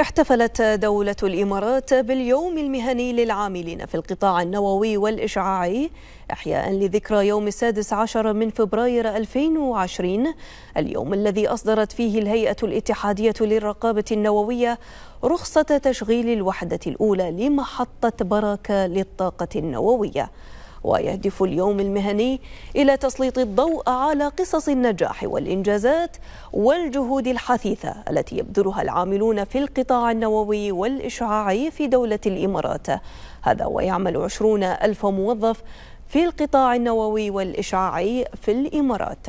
احتفلت دولة الإمارات باليوم المهني للعاملين في القطاع النووي والإشعاعي إحياء لذكرى يوم السادس عشر من فبراير 2020 اليوم الذي أصدرت فيه الهيئة الاتحادية للرقابة النووية رخصة تشغيل الوحدة الأولى لمحطة بركة للطاقة النووية ويهدف اليوم المهني إلى تسليط الضوء على قصص النجاح والإنجازات والجهود الحثيثة التي يبذلها العاملون في القطاع النووي والإشعاعي في دولة الإمارات هذا ويعمل عشرون ألف موظف في القطاع النووي والإشعاعي في الإمارات